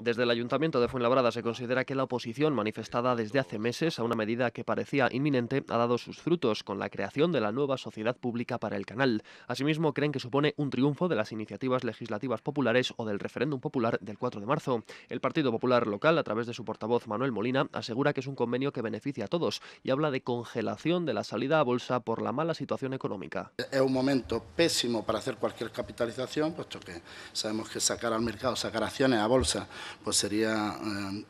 Desde el Ayuntamiento de Fuenlabrada se considera que la oposición manifestada desde hace meses a una medida que parecía inminente ha dado sus frutos con la creación de la nueva sociedad pública para el canal. Asimismo, creen que supone un triunfo de las iniciativas legislativas populares o del referéndum popular del 4 de marzo. El Partido Popular local, a través de su portavoz Manuel Molina, asegura que es un convenio que beneficia a todos y habla de congelación de la salida a bolsa por la mala situación económica. Es un momento pésimo para hacer cualquier capitalización, puesto que sabemos que sacar al mercado, sacar acciones a bolsa, pues sería eh,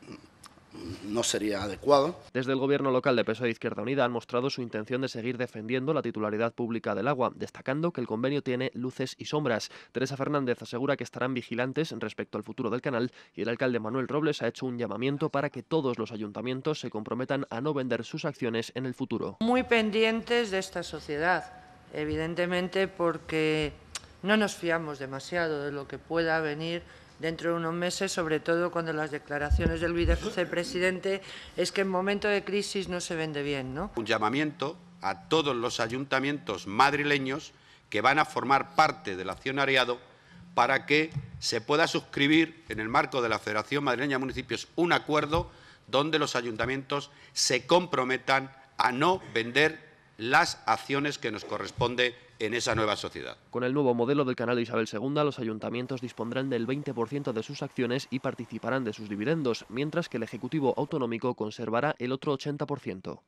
no sería adecuado. Desde el gobierno local de PSOE e Izquierda Unida han mostrado su intención de seguir defendiendo la titularidad pública del agua, destacando que el convenio tiene luces y sombras. Teresa Fernández asegura que estarán vigilantes respecto al futuro del canal y el alcalde Manuel Robles ha hecho un llamamiento para que todos los ayuntamientos se comprometan a no vender sus acciones en el futuro. Muy pendientes de esta sociedad, evidentemente porque no nos fiamos demasiado de lo que pueda venir dentro de unos meses, sobre todo cuando las declaraciones del vicepresidente es que en momento de crisis no se vende bien, ¿no? Un llamamiento a todos los ayuntamientos madrileños que van a formar parte del accionariado para que se pueda suscribir en el marco de la Federación Madrileña de Municipios un acuerdo donde los ayuntamientos se comprometan a no vender las acciones que nos corresponde en esa nueva sociedad. Con el nuevo modelo del canal de Isabel II, los ayuntamientos dispondrán del 20% de sus acciones y participarán de sus dividendos, mientras que el Ejecutivo Autonómico conservará el otro 80%.